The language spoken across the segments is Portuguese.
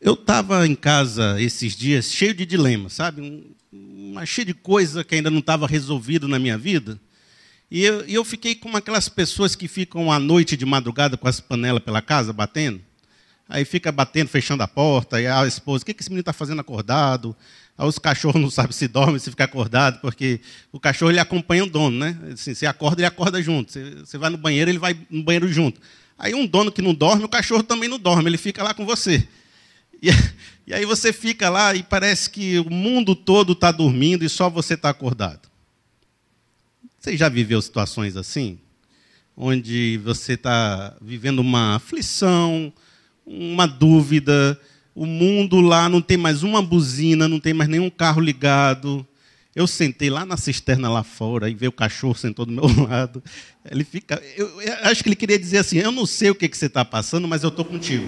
Eu estava em casa esses dias cheio de dilemas, sabe? Um, uma cheia de coisa que ainda não estava resolvido na minha vida. E eu, eu, fiquei como aquelas pessoas que ficam à noite de madrugada com as panelas pela casa batendo. Aí fica batendo, fechando a porta, e a esposa, o que, que esse menino está fazendo acordado? Aí os cachorros não sabem se dorme, se fica acordado, porque o cachorro ele acompanha o dono, né? Assim, você acorda, ele acorda junto. Você, você vai no banheiro, ele vai no banheiro junto. Aí um dono que não dorme, o cachorro também não dorme, ele fica lá com você. E, e aí você fica lá e parece que o mundo todo está dormindo e só você está acordado. Você já viveu situações assim? Onde você está vivendo uma aflição, uma dúvida, o mundo lá não tem mais uma buzina, não tem mais nenhum carro ligado. Eu sentei lá na cisterna lá fora e veio o cachorro sentou do meu lado. Ele fica. Eu, eu acho que ele queria dizer assim: eu não sei o que, que você está passando, mas eu estou contigo.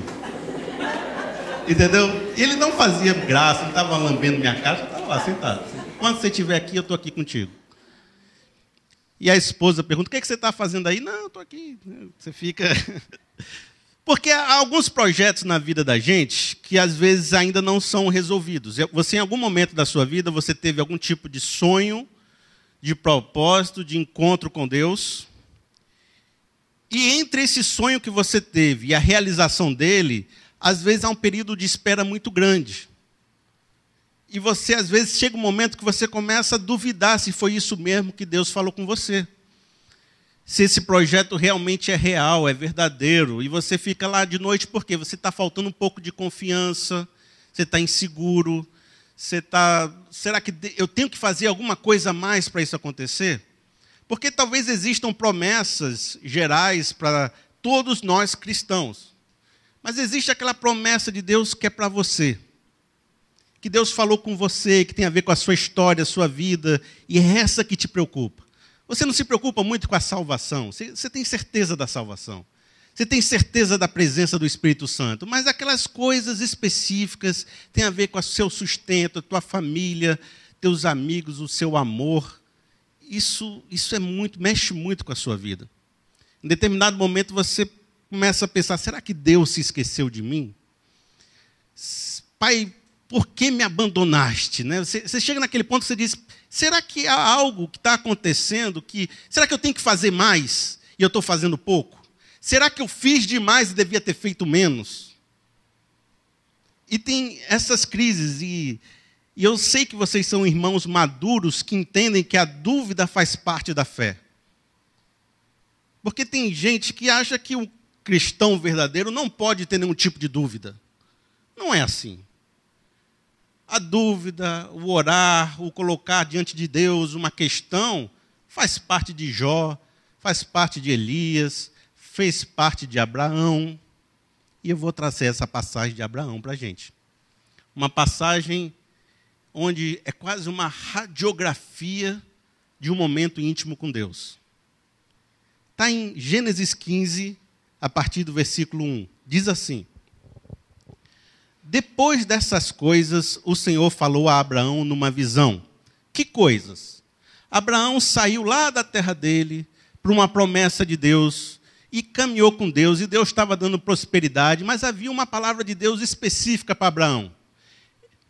Entendeu? Ele não fazia graça, não estava lambendo minha cara, estava lá sentado. Quando você estiver aqui, eu estou aqui contigo. E a esposa pergunta: o que, é que você está fazendo aí? Não, estou aqui. Você fica. Porque há alguns projetos na vida da gente que às vezes ainda não são resolvidos. Você, em algum momento da sua vida, você teve algum tipo de sonho, de propósito, de encontro com Deus. E entre esse sonho que você teve e a realização dele, às vezes há um período de espera muito grande. E você, às vezes, chega um momento que você começa a duvidar se foi isso mesmo que Deus falou com você. Se esse projeto realmente é real, é verdadeiro. E você fica lá de noite porque você está faltando um pouco de confiança, você está inseguro, você está. Será que eu tenho que fazer alguma coisa a mais para isso acontecer? Porque talvez existam promessas gerais para todos nós cristãos. Mas existe aquela promessa de Deus que é para você. Que Deus falou com você, que tem a ver com a sua história, a sua vida, e é essa que te preocupa. Você não se preocupa muito com a salvação, você, você tem certeza da salvação. Você tem certeza da presença do Espírito Santo, mas aquelas coisas específicas têm a ver com o seu sustento, a tua família, teus amigos, o seu amor. Isso, isso é muito, mexe muito com a sua vida. Em determinado momento você começa a pensar: será que Deus se esqueceu de mim? Pai, por que me abandonaste? Né? Você, você, chega naquele ponto que você diz: será que há algo que está acontecendo? Que, será que eu tenho que fazer mais e eu estou fazendo pouco? Será que eu fiz demais e devia ter feito menos? E tem essas crises, e, e eu sei que vocês são irmãos maduros que entendem que a dúvida faz parte da fé. Porque tem gente que acha que o cristão verdadeiro não pode ter nenhum tipo de dúvida. Não é assim. A dúvida, o orar, o colocar diante de Deus uma questão, faz parte de Jó, faz parte de Elias, fez parte de Abraão. E eu vou trazer essa passagem de Abraão para a gente. Uma passagem onde é quase uma radiografia de um momento íntimo com Deus. Está em Gênesis 15, a partir do versículo 1. Diz assim: Depois dessas coisas, o Senhor falou a Abraão numa visão. Que coisas? Abraão saiu lá da terra dele para uma promessa de Deus e caminhou com Deus, e Deus estava dando prosperidade, mas havia uma palavra de Deus específica para Abraão: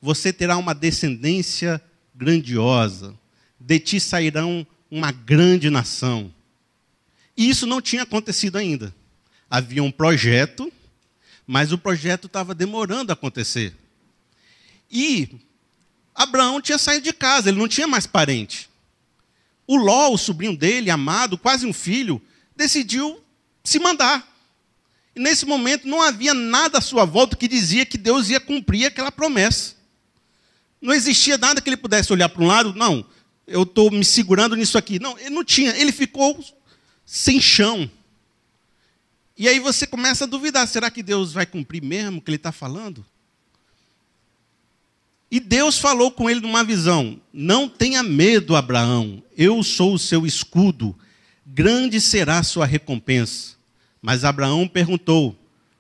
Você terá uma descendência grandiosa, de ti sairão uma grande nação. E isso não tinha acontecido ainda havia um projeto, mas o projeto estava demorando a acontecer. E Abraão tinha saído de casa, ele não tinha mais parente. O Ló, o sobrinho dele, amado, quase um filho, decidiu se mandar. E nesse momento não havia nada à sua volta que dizia que Deus ia cumprir aquela promessa. Não existia nada que ele pudesse olhar para um lado, não, eu estou me segurando nisso aqui. Não, ele não tinha, ele ficou sem chão. E aí você começa a duvidar: será que Deus vai cumprir mesmo o que ele está falando? E Deus falou com ele numa visão: Não tenha medo, Abraão, eu sou o seu escudo, grande será a sua recompensa. Mas Abraão perguntou: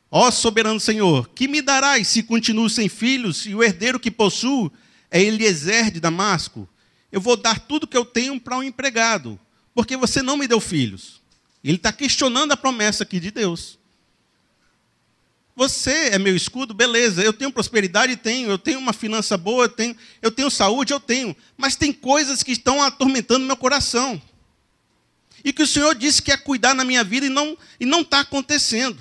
Ó soberano Senhor, que me darás se continuo sem filhos e o herdeiro que possuo é Eliezer de Damasco? Eu vou dar tudo que eu tenho para um empregado, porque você não me deu filhos. Ele está questionando a promessa aqui de Deus. Você é meu escudo, beleza, eu tenho prosperidade, tenho, eu tenho uma finança boa, eu tenho, eu tenho saúde, eu tenho, mas tem coisas que estão atormentando meu coração. E que o Senhor disse que ia é cuidar na minha vida e não e não está acontecendo.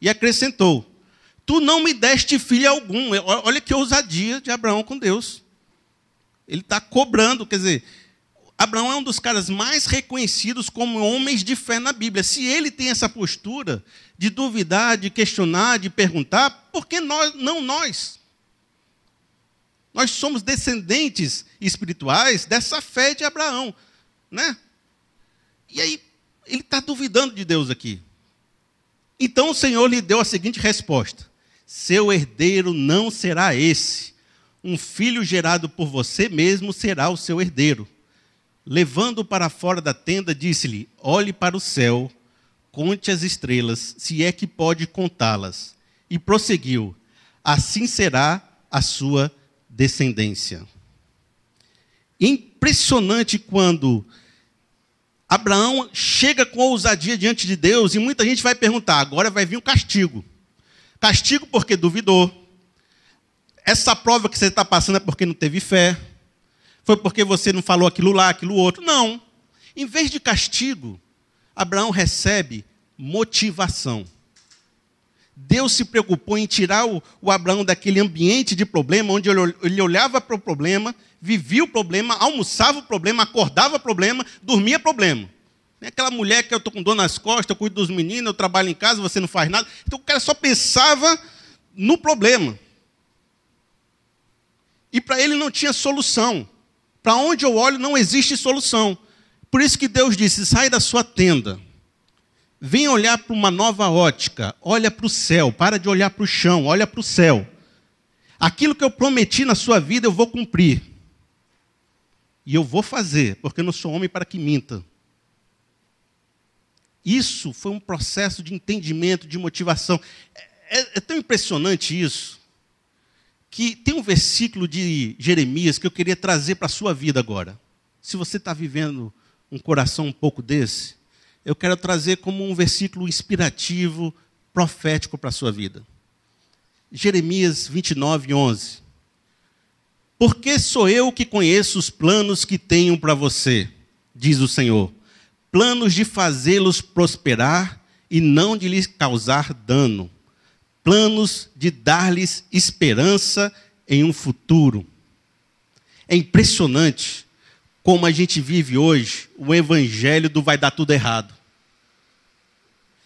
E acrescentou: Tu não me deste filho algum. Olha que ousadia de Abraão com Deus. Ele está cobrando, quer dizer, Abraão é um dos caras mais reconhecidos como homens de fé na Bíblia. Se ele tem essa postura de duvidar, de questionar, de perguntar, por que nós, não nós? Nós somos descendentes espirituais dessa fé de Abraão, né? E aí ele está duvidando de Deus aqui. Então o Senhor lhe deu a seguinte resposta: Seu herdeiro não será esse. Um filho gerado por você mesmo será o seu herdeiro. Levando-o para fora da tenda, disse-lhe: Olhe para o céu, conte as estrelas, se é que pode contá-las. E prosseguiu: Assim será a sua descendência. Impressionante quando Abraão chega com ousadia diante de Deus e muita gente vai perguntar: agora vai vir o um castigo. Castigo porque duvidou. Essa prova que você está passando é porque não teve fé. Foi porque você não falou aquilo lá, aquilo outro. Não. Em vez de castigo, Abraão recebe motivação. Deus se preocupou em tirar o, o Abraão daquele ambiente de problema, onde ele, ele olhava para o problema, vivia o problema, almoçava o problema, acordava o problema, dormia o problema. É aquela mulher que eu estou com dor nas costas, eu cuido dos meninos, eu trabalho em casa, você não faz nada. Então o cara só pensava no problema. E para ele não tinha solução. Para onde eu olho não existe solução. Por isso que Deus disse: sai da sua tenda. Vem olhar para uma nova ótica. Olha para o céu. Para de olhar para o chão. Olha para o céu. Aquilo que eu prometi na sua vida eu vou cumprir. E eu vou fazer, porque eu não sou homem para que minta. Isso foi um processo de entendimento, de motivação. É, é, é tão impressionante isso que tem um versículo de Jeremias que eu queria trazer para a sua vida agora. Se você está vivendo um coração um pouco desse, eu quero trazer como um versículo inspirativo, profético para a sua vida. Jeremias 29, 11. Porque sou eu que conheço os planos que tenho para você, diz o Senhor. Planos de fazê-los prosperar e não de lhes causar dano planos de dar-lhes esperança em um futuro. É impressionante como a gente vive hoje o evangelho do vai dar tudo errado.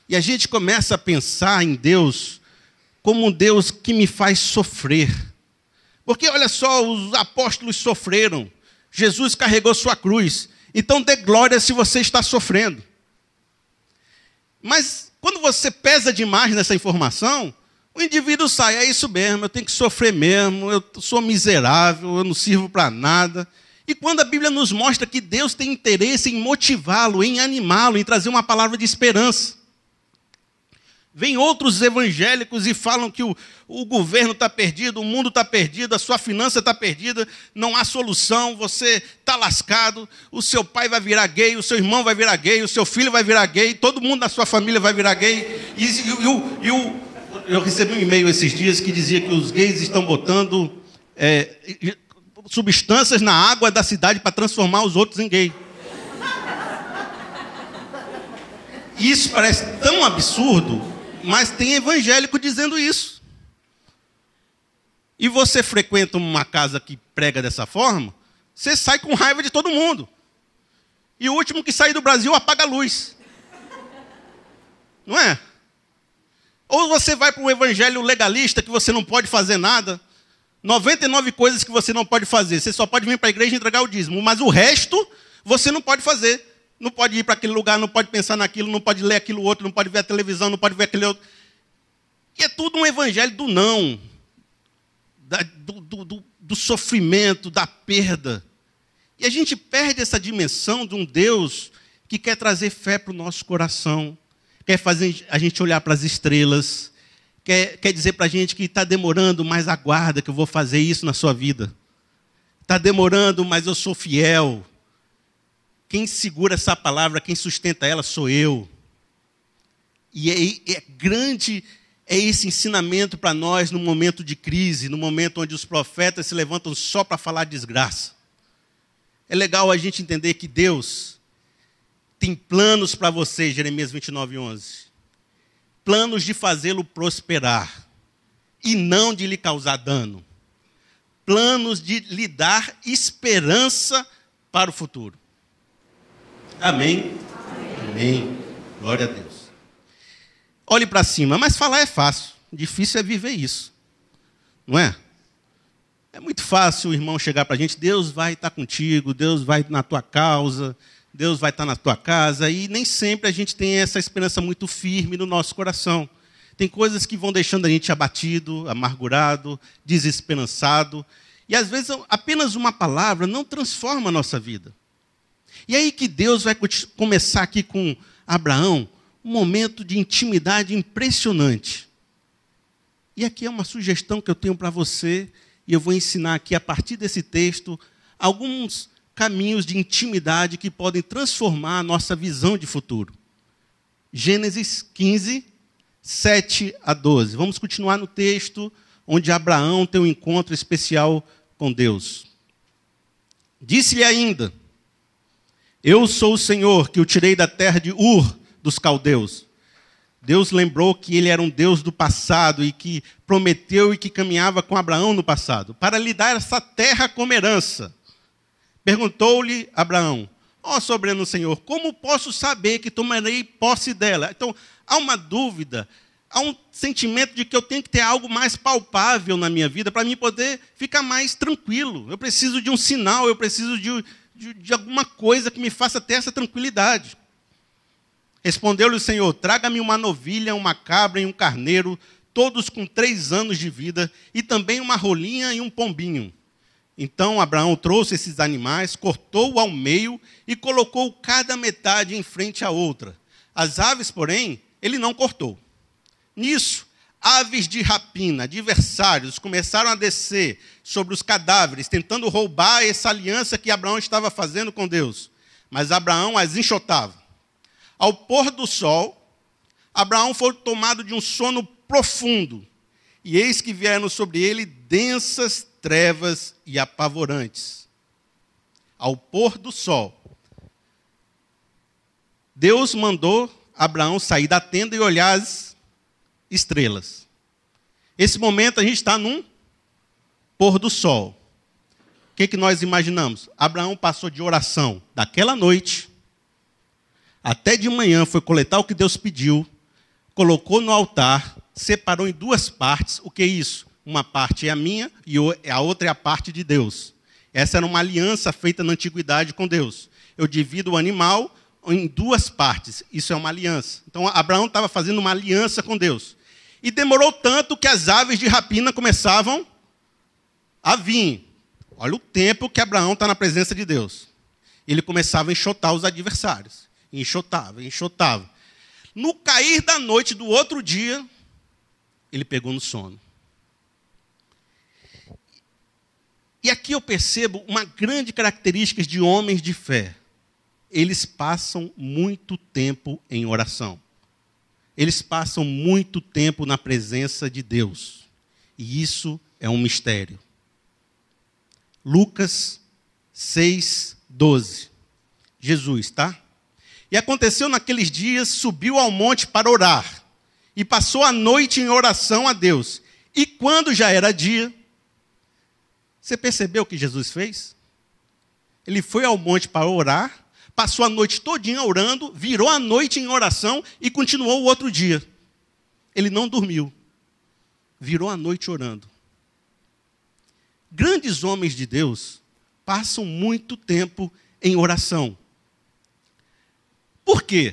E a gente começa a pensar em Deus como um Deus que me faz sofrer. Porque olha só, os apóstolos sofreram. Jesus carregou sua cruz. Então dê glória se você está sofrendo. Mas quando você pesa demais nessa informação, o indivíduo sai, é isso mesmo, eu tenho que sofrer mesmo, eu sou miserável, eu não sirvo para nada. E quando a Bíblia nos mostra que Deus tem interesse em motivá-lo, em animá-lo, em trazer uma palavra de esperança. Vêm outros evangélicos e falam que o, o governo está perdido, o mundo está perdido, a sua finança está perdida, não há solução, você está lascado, o seu pai vai virar gay, o seu irmão vai virar gay, o seu filho vai virar gay, todo mundo da sua família vai virar gay, e, e, e, e o, eu recebi um e-mail esses dias que dizia que os gays estão botando é, substâncias na água da cidade para transformar os outros em gay. Isso parece tão absurdo, mas tem evangélico dizendo isso. E você frequenta uma casa que prega dessa forma, você sai com raiva de todo mundo. E o último que sair do Brasil apaga a luz. Não é? Ou você vai para um evangelho legalista que você não pode fazer nada. 99 coisas que você não pode fazer. Você só pode vir para a igreja e entregar o dízimo, mas o resto você não pode fazer. Não pode ir para aquele lugar, não pode pensar naquilo, não pode ler aquilo outro, não pode ver a televisão, não pode ver aquele outro. E é tudo um evangelho do não, da, do, do, do, do sofrimento, da perda. E a gente perde essa dimensão de um Deus que quer trazer fé para o nosso coração quer fazer a gente olhar para as estrelas, quer, quer dizer para a gente que está demorando, mas aguarda que eu vou fazer isso na sua vida. Está demorando, mas eu sou fiel. Quem segura essa palavra, quem sustenta ela sou eu. E é, é grande é esse ensinamento para nós no momento de crise, no momento onde os profetas se levantam só para falar desgraça. É legal a gente entender que Deus, tem planos para você, Jeremias 29, 11. Planos de fazê-lo prosperar e não de lhe causar dano. Planos de lhe dar esperança para o futuro. Amém? Amém. Amém. Glória a Deus. Olhe para cima, mas falar é fácil. Difícil é viver isso. Não é? É muito fácil o irmão chegar para a gente, Deus vai estar tá contigo, Deus vai na tua causa, Deus vai estar na tua casa, e nem sempre a gente tem essa esperança muito firme no nosso coração. Tem coisas que vão deixando a gente abatido, amargurado, desesperançado, e às vezes apenas uma palavra não transforma a nossa vida. E é aí que Deus vai começar aqui com Abraão, um momento de intimidade impressionante. E aqui é uma sugestão que eu tenho para você, e eu vou ensinar aqui a partir desse texto alguns caminhos de intimidade que podem transformar a nossa visão de futuro. Gênesis 15, 7 a 12. Vamos continuar no texto onde Abraão tem um encontro especial com Deus. Disse-lhe ainda: Eu sou o Senhor que o tirei da terra de Ur dos caldeus. Deus lembrou que ele era um Deus do passado e que prometeu e que caminhava com Abraão no passado, para lhe dar essa terra como herança. Perguntou-lhe Abraão: Ó oh, soberano Senhor, como posso saber que tomarei posse dela? Então, há uma dúvida, há um sentimento de que eu tenho que ter algo mais palpável na minha vida para mim poder ficar mais tranquilo. Eu preciso de um sinal, eu preciso de, de, de alguma coisa que me faça ter essa tranquilidade. Respondeu-lhe o Senhor: Traga-me uma novilha, uma cabra e um carneiro, todos com três anos de vida, e também uma rolinha e um pombinho. Então Abraão trouxe esses animais, cortou ao meio e colocou cada metade em frente à outra. As aves, porém, ele não cortou. Nisso, aves de rapina, adversários, começaram a descer sobre os cadáveres, tentando roubar essa aliança que Abraão estava fazendo com Deus. Mas Abraão as enxotava. Ao pôr do sol, Abraão foi tomado de um sono profundo, e eis que vieram sobre ele densas trevas e apavorantes. Ao pôr do sol, Deus mandou Abraão sair da tenda e olhar as estrelas. Esse momento a gente está num pôr do sol. O que, que nós imaginamos? Abraão passou de oração daquela noite até de manhã, foi coletar o que Deus pediu, colocou no altar, separou em duas partes. O que é isso? uma parte é a minha e é a outra é a parte de Deus. Essa era uma aliança feita na antiguidade com Deus. Eu divido o animal em duas partes. Isso é uma aliança. Então Abraão estava fazendo uma aliança com Deus. E demorou tanto que as aves de rapina começavam a vir. Olha o tempo que Abraão está na presença de Deus. Ele começava a enxotar os adversários. Enxotava, enxotava. No cair da noite do outro dia, ele pegou no sono. E aqui eu percebo uma grande característica de homens de fé. Eles passam muito tempo em oração. Eles passam muito tempo na presença de Deus. E isso é um mistério. Lucas 6, 12. Jesus, tá? E aconteceu naqueles dias, subiu ao monte para orar. E passou a noite em oração a Deus. E quando já era dia, você percebeu o que Jesus fez? Ele foi ao monte para orar, passou a noite todinha orando, virou a noite em oração e continuou o outro dia. Ele não dormiu. Virou a noite orando. Grandes homens de Deus passam muito tempo em oração. Por quê?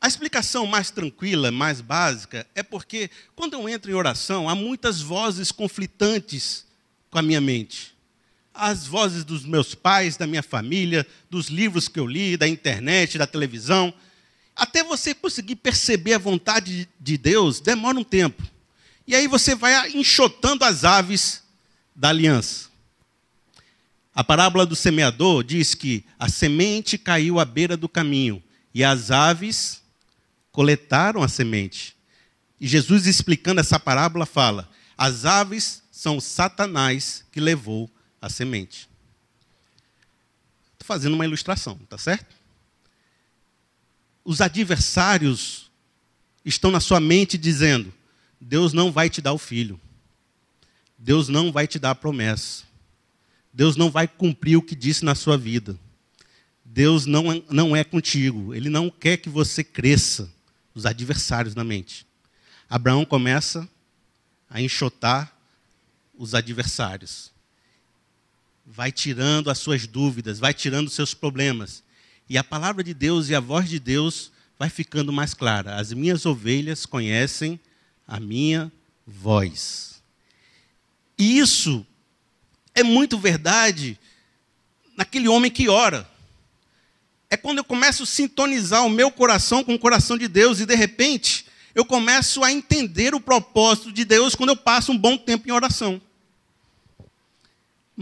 A explicação mais tranquila, mais básica, é porque quando eu entro em oração, há muitas vozes conflitantes com a minha mente. As vozes dos meus pais, da minha família, dos livros que eu li, da internet, da televisão. Até você conseguir perceber a vontade de Deus, demora um tempo. E aí você vai enxotando as aves da aliança. A parábola do semeador diz que a semente caiu à beira do caminho e as aves coletaram a semente. E Jesus, explicando essa parábola, fala: as aves são Satanás que levou a semente. Estou fazendo uma ilustração, tá certo? Os adversários estão na sua mente dizendo: Deus não vai te dar o filho, Deus não vai te dar a promessa, Deus não vai cumprir o que disse na sua vida, Deus não, é, não é contigo, Ele não quer que você cresça. Os adversários na mente. Abraão começa a enxotar os adversários. Vai tirando as suas dúvidas, vai tirando os seus problemas. E a palavra de Deus e a voz de Deus vai ficando mais clara. As minhas ovelhas conhecem a minha voz. E isso é muito verdade naquele homem que ora. É quando eu começo a sintonizar o meu coração com o coração de Deus e de repente eu começo a entender o propósito de Deus quando eu passo um bom tempo em oração.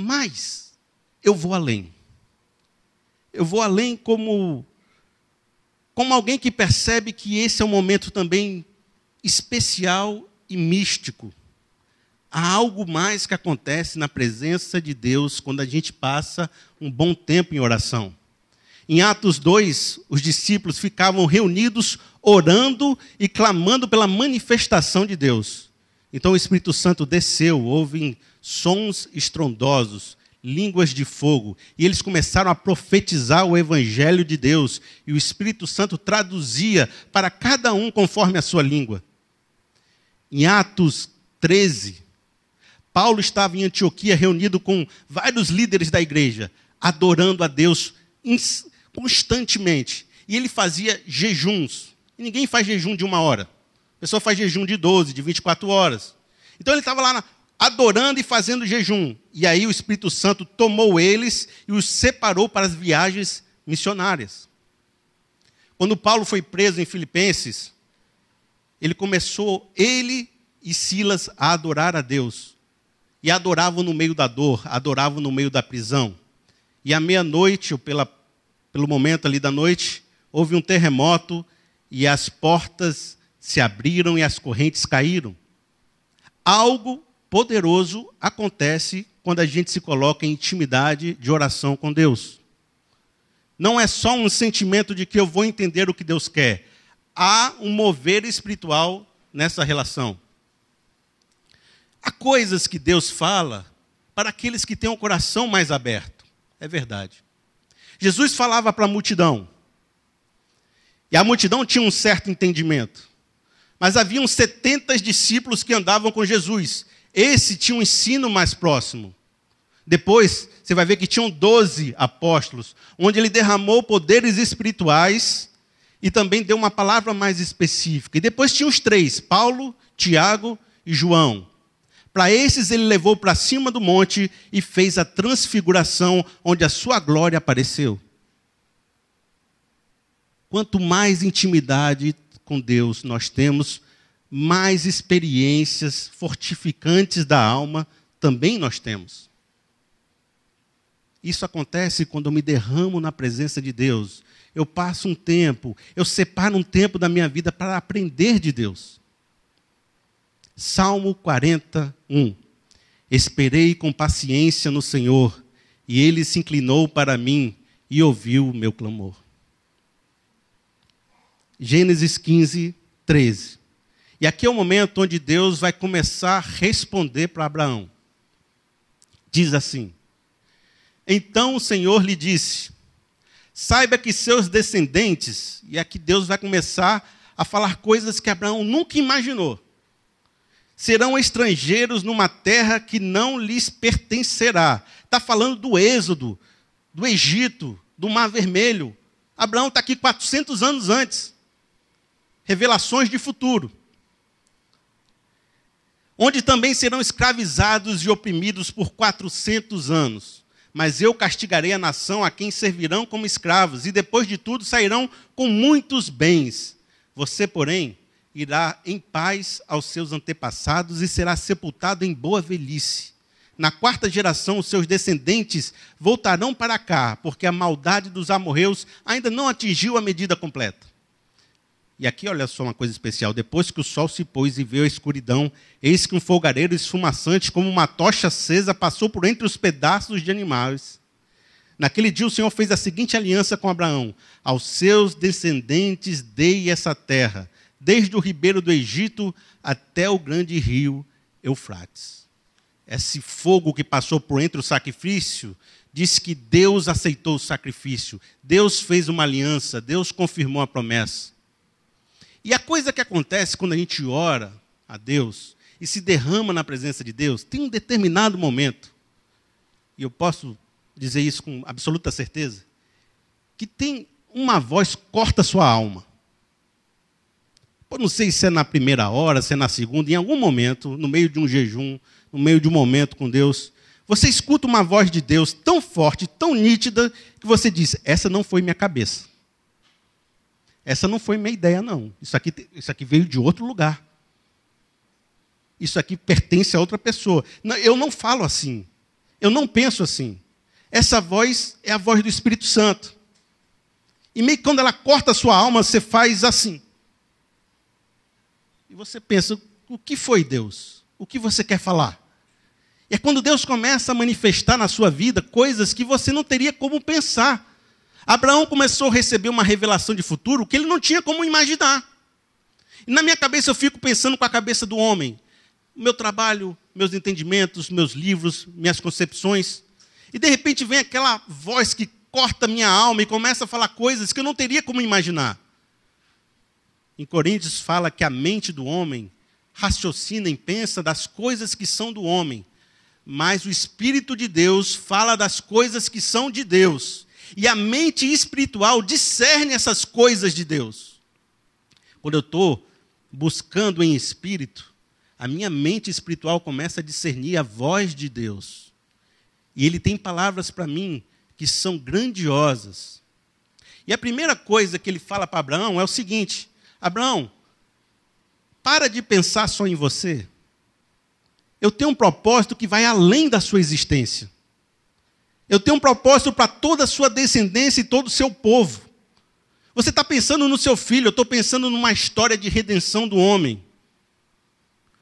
Mas eu vou além. Eu vou além como como alguém que percebe que esse é um momento também especial e místico. Há algo mais que acontece na presença de Deus quando a gente passa um bom tempo em oração. Em Atos 2, os discípulos ficavam reunidos orando e clamando pela manifestação de Deus. Então o Espírito Santo desceu, houve sons estrondosos, línguas de fogo, e eles começaram a profetizar o evangelho de Deus, e o Espírito Santo traduzia para cada um conforme a sua língua. Em Atos 13, Paulo estava em Antioquia reunido com vários líderes da igreja, adorando a Deus constantemente, e ele fazia jejuns. E ninguém faz jejum de uma hora. A pessoa faz jejum de 12, de 24 horas. Então ele estava lá na, adorando e fazendo jejum. E aí o Espírito Santo tomou eles e os separou para as viagens missionárias. Quando Paulo foi preso em Filipenses, ele começou, ele e Silas, a adorar a Deus. E adoravam no meio da dor, adoravam no meio da prisão. E à meia-noite, ou pela, pelo momento ali da noite, houve um terremoto e as portas se abriram e as correntes caíram. Algo poderoso acontece quando a gente se coloca em intimidade de oração com Deus. Não é só um sentimento de que eu vou entender o que Deus quer. Há um mover espiritual nessa relação. Há coisas que Deus fala para aqueles que têm o um coração mais aberto. É verdade. Jesus falava para a multidão. E a multidão tinha um certo entendimento. Mas haviam 70 discípulos que andavam com Jesus. Esse tinha um ensino mais próximo. Depois, você vai ver que tinham 12 apóstolos, onde ele derramou poderes espirituais e também deu uma palavra mais específica. E depois tinha os três: Paulo, Tiago e João. Para esses ele levou para cima do monte e fez a transfiguração, onde a sua glória apareceu. Quanto mais intimidade com Deus, nós temos mais experiências fortificantes da alma, também nós temos. Isso acontece quando eu me derramo na presença de Deus. Eu passo um tempo, eu separo um tempo da minha vida para aprender de Deus. Salmo 41. Esperei com paciência no Senhor, e ele se inclinou para mim e ouviu o meu clamor. Gênesis 15, 13. E aqui é o momento onde Deus vai começar a responder para Abraão. Diz assim: Então o Senhor lhe disse: Saiba que seus descendentes, e aqui Deus vai começar a falar coisas que Abraão nunca imaginou, serão estrangeiros numa terra que não lhes pertencerá. Está falando do Êxodo, do Egito, do Mar Vermelho. Abraão está aqui 400 anos antes revelações de futuro. Onde também serão escravizados e oprimidos por 400 anos. Mas eu castigarei a nação a quem servirão como escravos, e depois de tudo sairão com muitos bens. Você, porém, irá em paz aos seus antepassados e será sepultado em boa velhice. Na quarta geração, os seus descendentes voltarão para cá, porque a maldade dos amorreus ainda não atingiu a medida completa. E aqui, olha só uma coisa especial: depois que o sol se pôs e veio a escuridão, eis que um fogareiro esfumaçante, como uma tocha acesa, passou por entre os pedaços de animais. Naquele dia, o Senhor fez a seguinte aliança com Abraão: Aos seus descendentes dei essa terra, desde o ribeiro do Egito até o grande rio Eufrates. Esse fogo que passou por entre o sacrifício diz que Deus aceitou o sacrifício, Deus fez uma aliança, Deus confirmou a promessa. E a coisa que acontece quando a gente ora a Deus e se derrama na presença de Deus, tem um determinado momento, e eu posso dizer isso com absoluta certeza, que tem uma voz corta sua alma. Pô, não sei se é na primeira hora, se é na segunda, em algum momento, no meio de um jejum, no meio de um momento com Deus, você escuta uma voz de Deus tão forte, tão nítida, que você diz: Essa não foi minha cabeça. Essa não foi minha ideia, não. Isso aqui, isso aqui veio de outro lugar. Isso aqui pertence a outra pessoa. eu não falo assim. Eu não penso assim. Essa voz é a voz do Espírito Santo. E meio que quando ela corta a sua alma, você faz assim. E você pensa: o que foi Deus? O que você quer falar? E é quando Deus começa a manifestar na sua vida coisas que você não teria como pensar. Abraão começou a receber uma revelação de futuro que ele não tinha como imaginar. E na minha cabeça eu fico pensando com a cabeça do homem. Meu trabalho, meus entendimentos, meus livros, minhas concepções. E de repente vem aquela voz que corta minha alma e começa a falar coisas que eu não teria como imaginar. Em Coríntios fala que a mente do homem raciocina e pensa das coisas que são do homem, mas o Espírito de Deus fala das coisas que são de Deus. E a mente espiritual discerne essas coisas de Deus. Quando eu estou buscando em espírito, a minha mente espiritual começa a discernir a voz de Deus. E Ele tem palavras para mim que são grandiosas. E a primeira coisa que Ele fala para Abraão é o seguinte: Abraão, para de pensar só em você. Eu tenho um propósito que vai além da sua existência. Eu tenho um propósito para toda a sua descendência e todo o seu povo. Você está pensando no seu filho, eu estou pensando numa história de redenção do homem.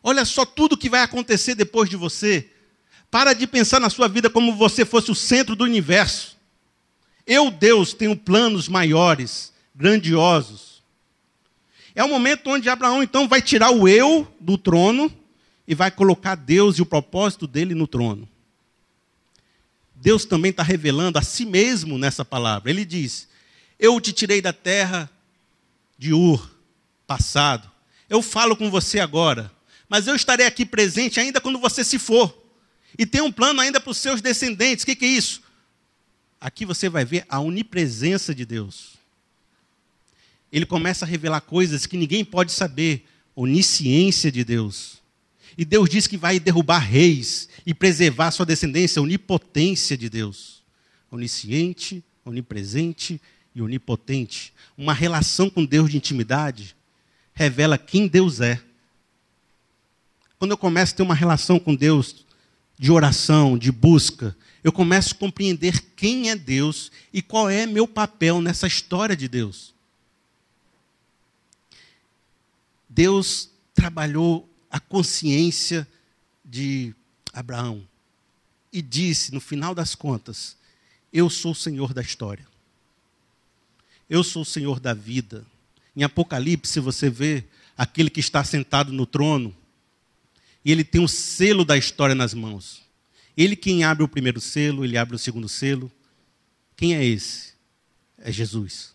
Olha só tudo que vai acontecer depois de você. Para de pensar na sua vida como você fosse o centro do universo. Eu, Deus, tenho planos maiores, grandiosos. É o momento onde Abraão então vai tirar o eu do trono e vai colocar Deus e o propósito dele no trono. Deus também está revelando a si mesmo nessa palavra. Ele diz: Eu te tirei da terra de Ur, passado. Eu falo com você agora, mas eu estarei aqui presente ainda quando você se for. E tem um plano ainda para os seus descendentes. O que, que é isso? Aqui você vai ver a onipresença de Deus. Ele começa a revelar coisas que ninguém pode saber. Onisciência de Deus. E Deus diz que vai derrubar reis, e preservar sua descendência, a onipotência de Deus. Onisciente, onipresente e onipotente. Uma relação com Deus de intimidade revela quem Deus é. Quando eu começo a ter uma relação com Deus de oração, de busca, eu começo a compreender quem é Deus e qual é meu papel nessa história de Deus. Deus trabalhou a consciência de Abraão e disse, no final das contas, eu sou o Senhor da história. Eu sou o Senhor da vida. Em Apocalipse você vê aquele que está sentado no trono e ele tem o selo da história nas mãos. Ele quem abre o primeiro selo, ele abre o segundo selo. Quem é esse? É Jesus.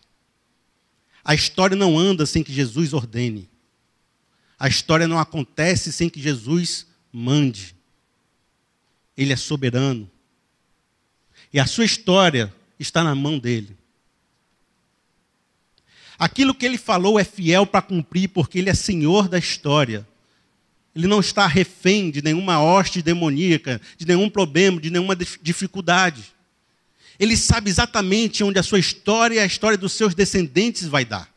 A história não anda sem que Jesus ordene. A história não acontece sem que Jesus mande. Ele é soberano. E a sua história está na mão dele. Aquilo que ele falou é fiel para cumprir, porque ele é senhor da história. Ele não está refém de nenhuma hoste demoníaca, de nenhum problema, de nenhuma dificuldade. Ele sabe exatamente onde a sua história e a história dos seus descendentes vai dar.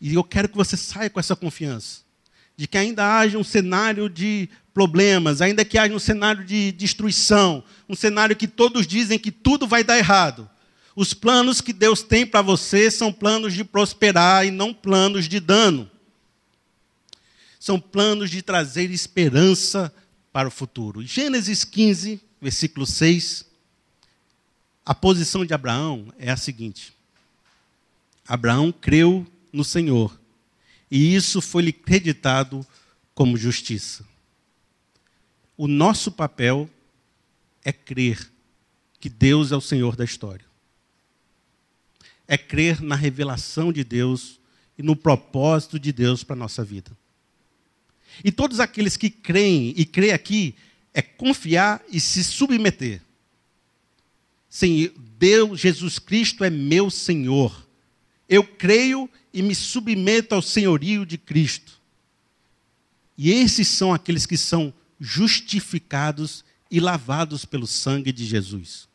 E eu quero que você saia com essa confiança de que ainda haja um cenário de problemas, ainda que haja um cenário de destruição, um cenário que todos dizem que tudo vai dar errado. Os planos que Deus tem para você são planos de prosperar e não planos de dano. São planos de trazer esperança para o futuro. Gênesis 15, versículo 6. A posição de Abraão é a seguinte: Abraão creu no Senhor e isso foi-lhe creditado como justiça. O nosso papel é crer que Deus é o Senhor da história. É crer na revelação de Deus e no propósito de Deus para a nossa vida. E todos aqueles que creem e creem aqui é confiar e se submeter. Sim, Deus, Jesus Cristo é meu Senhor. Eu creio e me submeto ao senhorio de Cristo. E esses são aqueles que são justificados e lavados pelo sangue de Jesus.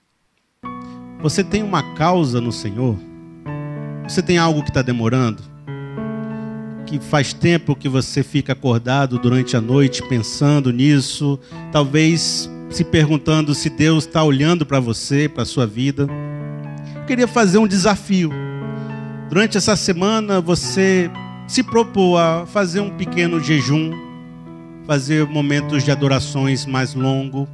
Você tem uma causa no Senhor? Você tem algo que está demorando? Que faz tempo que você fica acordado durante a noite pensando nisso, talvez se perguntando se Deus está olhando para você, para a sua vida. Eu queria fazer um desafio Durante essa semana você se propôs a fazer um pequeno jejum, fazer momentos de adorações mais longo,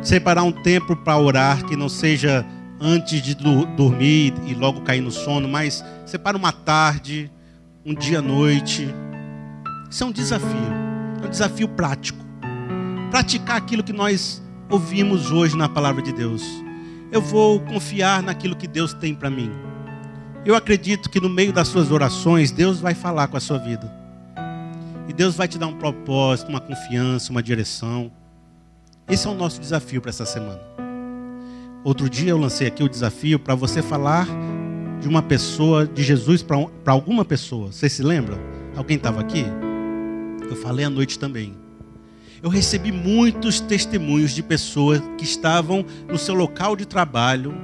separar um tempo para orar que não seja antes de dormir e logo cair no sono, mas separa uma tarde, um dia à noite. Isso é um desafio, é um desafio prático. Praticar aquilo que nós ouvimos hoje na palavra de Deus. Eu vou confiar naquilo que Deus tem para mim. Eu acredito que no meio das suas orações, Deus vai falar com a sua vida. E Deus vai te dar um propósito, uma confiança, uma direção. Esse é o nosso desafio para essa semana. Outro dia eu lancei aqui o desafio para você falar de uma pessoa, de Jesus para um, alguma pessoa. Você se lembra? Alguém estava aqui? Eu falei à noite também. Eu recebi muitos testemunhos de pessoas que estavam no seu local de trabalho,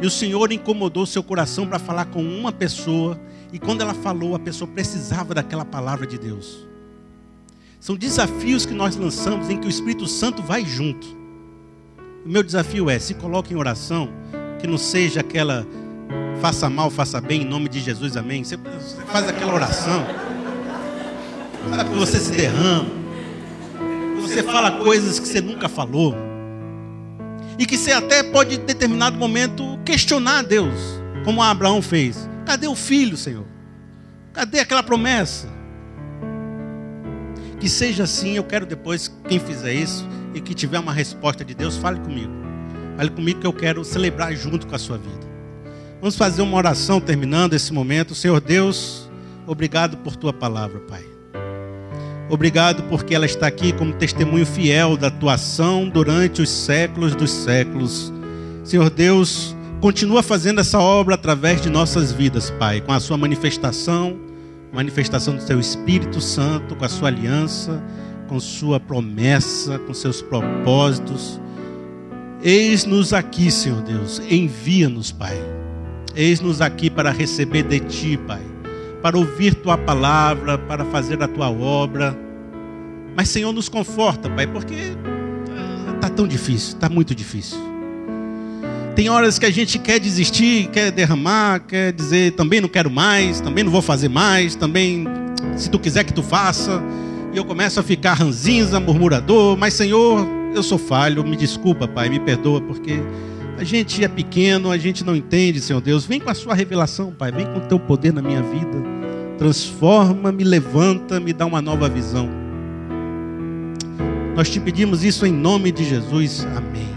e o Senhor incomodou seu coração para falar com uma pessoa, e quando ela falou, a pessoa precisava daquela palavra de Deus. São desafios que nós lançamos em que o Espírito Santo vai junto. O meu desafio é: se coloque em oração, que não seja aquela faça mal, faça bem, em nome de Jesus, amém. Você, você faz aquela oração, sabe? Você se derrama, você fala coisas que você nunca falou. E que você até pode, em determinado momento, questionar a Deus, como Abraão fez. Cadê o filho, Senhor? Cadê aquela promessa? Que seja assim, eu quero depois, quem fizer isso e que tiver uma resposta de Deus, fale comigo. Fale comigo que eu quero celebrar junto com a sua vida. Vamos fazer uma oração terminando esse momento. Senhor Deus, obrigado por tua palavra, Pai. Obrigado porque ela está aqui como testemunho fiel da tua ação durante os séculos dos séculos. Senhor Deus, continua fazendo essa obra através de nossas vidas, Pai, com a sua manifestação, manifestação do seu Espírito Santo, com a sua aliança, com sua promessa, com seus propósitos. Eis-nos aqui, Senhor Deus, envia-nos, Pai. Eis-nos aqui para receber de ti, Pai para ouvir tua palavra, para fazer a tua obra. Mas, Senhor, nos conforta, Pai, porque está ah, tão difícil, está muito difícil. Tem horas que a gente quer desistir, quer derramar, quer dizer também não quero mais, também não vou fazer mais, também se tu quiser que tu faça. E eu começo a ficar ranzinza, murmurador, mas Senhor, eu sou falho, me desculpa, Pai, me perdoa, porque a gente é pequeno, a gente não entende, Senhor Deus. Vem com a sua revelação, Pai. Vem com o teu poder na minha vida. Transforma-me, levanta-me, dá uma nova visão. Nós te pedimos isso em nome de Jesus. Amém.